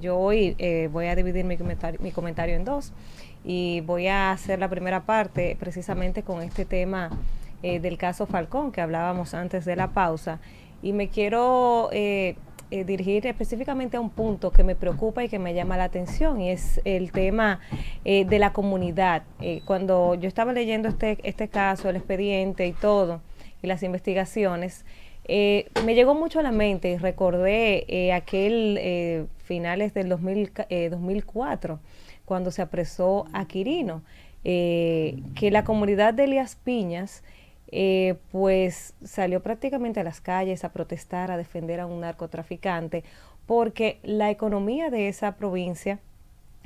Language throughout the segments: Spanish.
Yo hoy eh, voy a dividir mi comentario, mi comentario en dos y voy a hacer la primera parte precisamente con este tema eh, del caso Falcón que hablábamos antes de la pausa y me quiero eh, dirigir específicamente a un punto que me preocupa y que me llama la atención y es el tema de la comunidad. cuando yo estaba leyendo este, este caso, el expediente y todo y las investigaciones, eh, me llegó mucho a la mente y recordé eh, aquel eh, finales del 2004, cuando se apresó a Quirino, que la comunidad de Elías Piñas pues salió prácticamente a las calles a protestar, a defender a un narcotraficante, porque la economía de esa provincia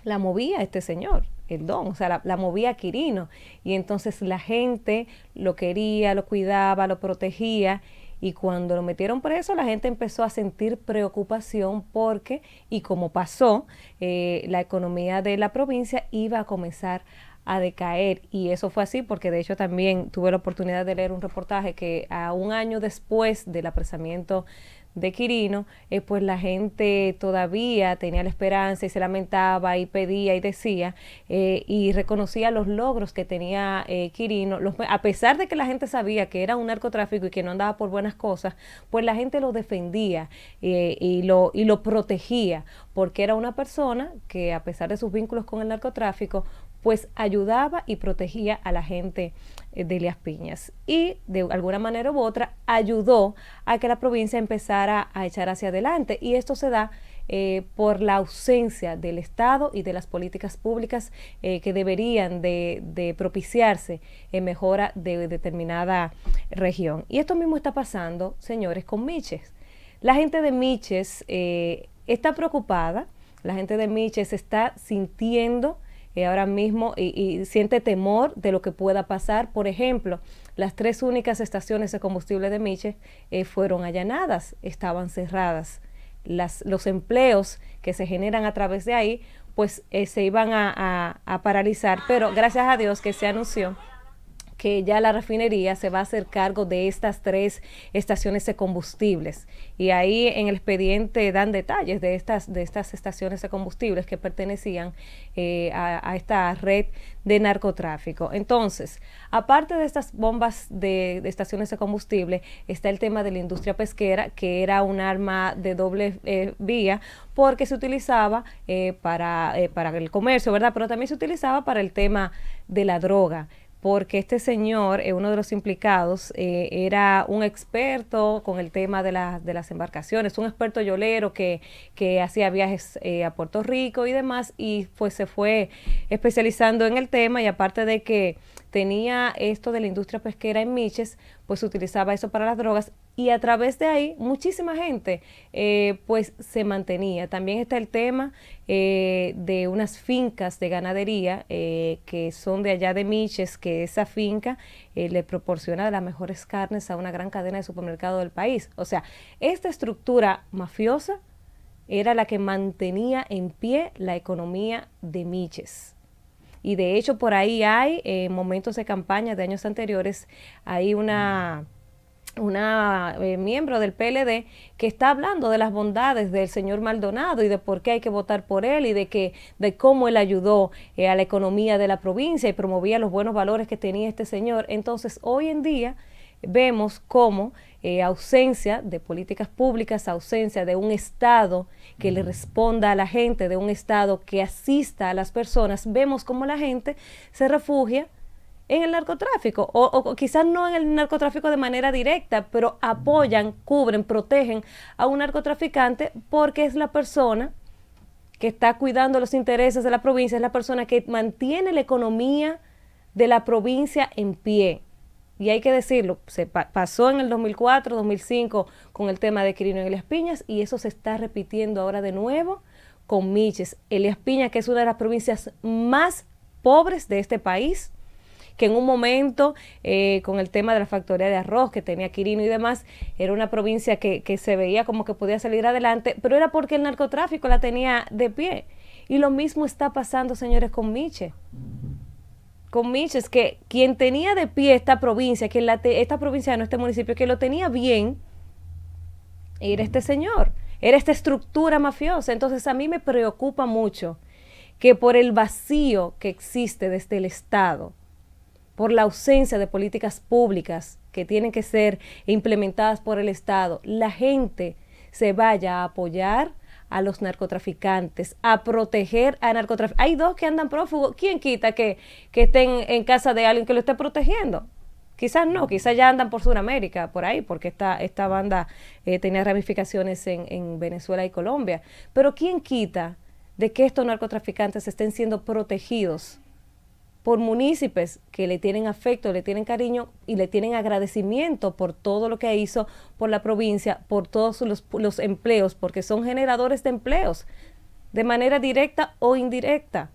la movía este señor, el don, o sea, la, la, movía Quirino. Y entonces la gente lo quería, lo cuidaba, lo protegía. Y cuando lo metieron preso, la gente empezó a sentir preocupación porque, y como pasó, eh, la economía de la provincia iba a comenzar a decaer. Y eso fue así porque de hecho también tuve la oportunidad de leer un reportaje que a un año después del apresamiento de Quirino, eh, pues la gente todavía tenía la esperanza y se lamentaba y pedía y decía eh, y reconocía los logros que tenía eh, Quirino. a pesar de que la gente sabía que era un narcotráfico y que no andaba por buenas cosas, pues la gente lo defendía y, lo, y lo protegía porque era una persona que a pesar de sus vínculos con el narcotráfico, pues ayudaba y protegía a la gente eh, de las Piñas y de alguna manera u otra ayudó a que la provincia empezara a echar hacia adelante y esto se da eh, por la ausencia del Estado y de las políticas públicas eh, que deberían de, propiciarse en mejora de determinada región. Y esto mismo está pasando, señores, con Miches. La gente de Miches está preocupada, la gente de Miches está sintiendo y eh, ahora mismo y, siente temor de lo que pueda pasar. Por ejemplo, las tres únicas estaciones de combustible de Miche eh, fueron allanadas, estaban cerradas. los empleos que se generan a través de ahí, pues eh, se iban a, paralizar, pero gracias a Dios que se anunció que ya la refinería se va a hacer cargo de estas tres estaciones de combustibles. Y ahí en el expediente dan detalles de estas, de estas estaciones de combustibles que pertenecían eh, a, esta red de narcotráfico. Entonces, aparte de estas bombas de, estaciones de combustible, está el tema de la industria pesquera, que era un arma de doble eh, vía, porque se utilizaba eh, para, para el comercio, ¿verdad? Pero también se utilizaba para el tema de la droga porque este señor, eh, uno de los implicados, eh, era un experto con el tema de, las embarcaciones, un experto yolero que, hacía viajes eh, a Puerto Rico y demás, y pues se fue especializando en el tema y aparte de que tenía esto de la industria pesquera en Miches, pues utilizaba eso para las drogas y a través de ahí muchísima gente eh, pues se mantenía. También está el tema eh, de unas fincas de ganadería eh, que son de allá de Miches, que esa finca le proporciona las mejores carnes a una gran cadena de supermercado del país. O sea, esta estructura mafiosa era la que mantenía en pie la economía de Miches. Y de hecho por ahí hay momentos de campaña de años anteriores, hay una una eh, miembro del PLD que está hablando de las bondades del señor Maldonado y de por qué hay que votar por él y de que de cómo él ayudó eh, a la economía de la provincia y promovía los buenos valores que tenía este señor. Entonces, hoy en día vemos cómo eh, ausencia de políticas públicas, ausencia de un Estado que le responda a la gente, de un Estado que asista a las personas, vemos cómo la gente se refugia en el narcotráfico, o, quizás no en el narcotráfico de manera directa, pero apoyan, cubren, protegen a un narcotraficante porque es la persona que está cuidando los intereses de la provincia, es la persona que mantiene la economía de la provincia en pie. Y hay que decirlo, se pasó en el 2004, 2005 con el tema de Quirino y Elias Piñas y eso se está repitiendo ahora de nuevo con Miches. Elias Piñas, que es una de las provincias más pobres de este país, que en un momento, eh, con el tema de la factoría de arroz que tenía Quirino y demás, era una provincia que, se veía como que podía salir adelante, pero era porque el narcotráfico la tenía de pie. Y lo mismo está pasando, señores, con Miche con es que quien tenía de pie esta provincia, quien la esta provincia, no este municipio, que lo tenía bien, era este señor, era esta estructura mafiosa. Entonces a mí me preocupa mucho que por el vacío que existe desde el Estado, por la ausencia de políticas públicas que tienen que ser implementadas por el Estado, la gente se vaya a apoyar a los narcotraficantes, a proteger a narcotraficantes. Hay dos que andan prófugos. ¿Quién quita que, estén en casa de alguien que lo esté protegiendo? Quizás no, quizás ya andan por Sudamérica, por ahí, porque esta, esta banda eh, tenía ramificaciones en, en Venezuela y Colombia. Pero ¿quién quita de que estos narcotraficantes estén siendo protegidos por munícipes que le tienen afecto, le tienen cariño y le tienen agradecimiento por todo lo que hizo por la provincia, por todos los, empleos, porque son generadores de empleos, de manera directa o indirecta.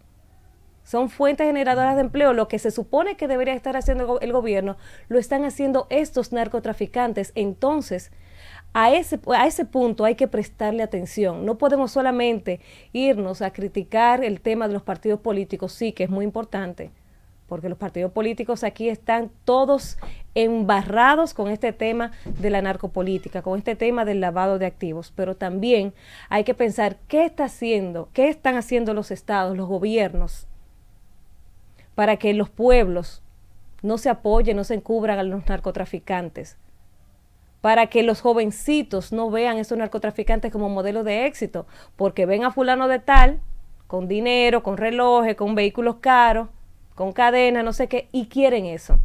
Son fuentes generadoras de empleo. Lo que se supone que debería estar haciendo el gobierno lo están haciendo estos narcotraficantes. Entonces, a ese, a ese punto hay que prestarle atención. No podemos solamente irnos a criticar el tema de los partidos políticos, sí que es muy importante, porque los partidos políticos aquí están todos embarrados con este tema de la narcopolítica, con este tema del lavado de activos, pero también hay que pensar qué está haciendo, qué están haciendo los estados, los gobiernos, para que los pueblos no se apoyen, no se encubran a los narcotraficantes, para que los jovencitos no vean a esos narcotraficantes como modelo de éxito, porque ven a fulano de tal, con dinero, con relojes, con vehículos caros, con cadena, no sé qué, y quieren eso.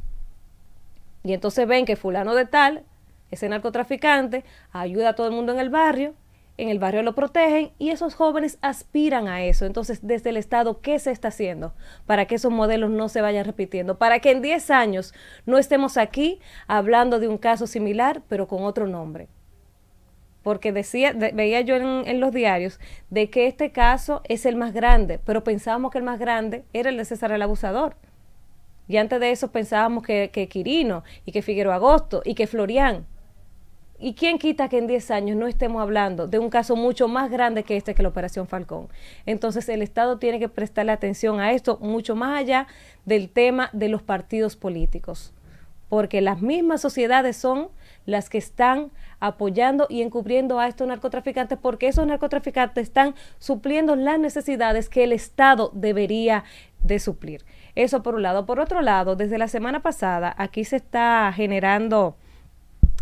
Y entonces ven que fulano de tal, ese narcotraficante, ayuda a todo el mundo en el barrio, en el barrio lo protegen y esos jóvenes aspiran a eso. Entonces, desde el Estado, ¿qué se está haciendo para que esos modelos no se vayan repitiendo? Para que en 10 años no estemos aquí hablando de un caso similar, pero con otro nombre porque decía, veía yo en, los diarios de que este caso es el más grande, pero pensábamos que el más grande era el de César el Abusador. Y antes de eso pensábamos que, que Quirino y que Figueroa Agosto y que Florián ¿Y quién quita que en 10 años no estemos hablando de un caso mucho más grande que este, que la Operación Falcón? Entonces el Estado tiene que prestarle atención a esto mucho más allá del tema de los partidos políticos, porque las mismas sociedades son las que están apoyando y encubriendo a estos narcotraficantes porque esos narcotraficantes están supliendo las necesidades que el Estado debería de suplir. Eso por un lado. Por otro lado, desde la semana pasada aquí se está generando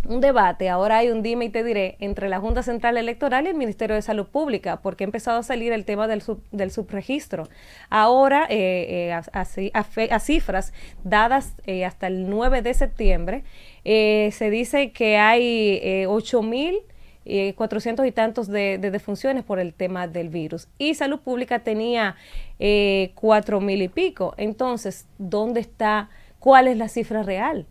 un debate, ahora hay un dime y te diré, entre la Junta Central Electoral y el Ministerio de Salud Pública, porque ha empezado a salir el tema del, subregistro. Ahora, eh, eh, a, cifras dadas eh, hasta el 9 de septiembre, se dice que hay 8 mil... 400 y tantos de, defunciones por el tema del virus. Y salud pública tenía 4.000 mil y pico. Entonces, ¿dónde está? ¿Cuál es la cifra real?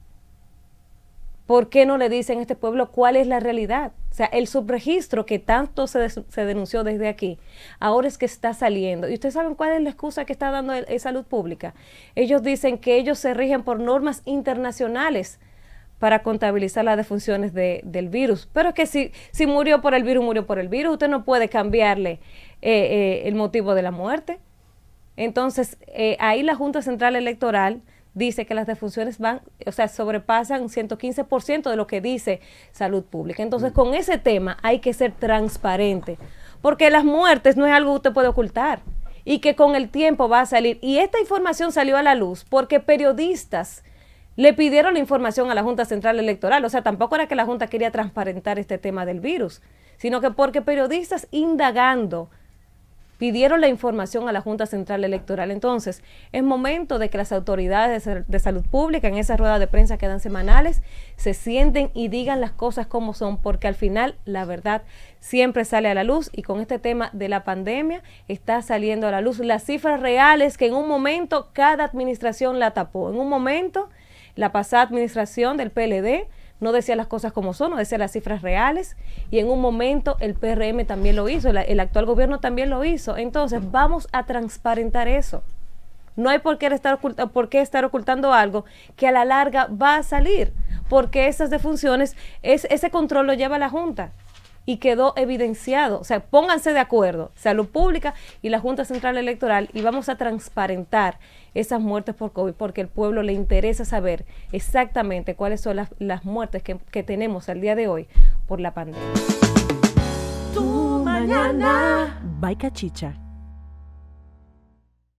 ¿Por qué no le dicen a este pueblo cuál es la realidad? O sea, el subregistro que tanto se, denunció desde aquí, ahora es que está saliendo. ¿Y ustedes saben cuál es la excusa que está dando el, salud pública? Ellos dicen que ellos se rigen por normas internacionales para contabilizar las defunciones del virus. Pero es que si, si murió por el virus, murió por el virus. Usted no puede cambiarle eh, eh, el motivo de la muerte. Entonces, eh, ahí la Junta Central Electoral dice que las defunciones van, o sea, sobrepasan 115% de lo que dice salud pública. Entonces, con ese tema hay que ser transparente, porque las muertes no es algo que usted puede ocultar y que con el tiempo va a salir. Y esta información salió a la luz porque periodistas le pidieron la información a la Junta Central Electoral. O sea, tampoco era que la Junta quería transparentar este tema del virus, sino que porque periodistas indagando pidieron la información a la Junta Central Electoral. Entonces, es momento de que las autoridades de salud pública en esa rueda de prensa que dan semanales se sienten y digan las cosas como son, porque al final la verdad siempre sale a la luz y con este tema de la pandemia está saliendo a la luz las cifras reales que en un momento cada administración la tapó. En un momento, la pasada administración del PLD no decía las cosas como son, no decía las cifras reales y en un momento el PRM también lo hizo, el, actual gobierno también lo hizo. Entonces vamos a transparentar eso. No hay por qué, estar estar ocultando algo que a la larga va a salir, porque esas defunciones, ese control lo lleva la Junta y quedó evidenciado. O sea, pónganse de acuerdo, Salud Pública y la Junta Central Electoral, y vamos a transparentar esas muertes por COVID, porque el pueblo le interesa saber exactamente cuáles son las, muertes que, tenemos al día de hoy por la pandemia. Tu mañana. Chicha.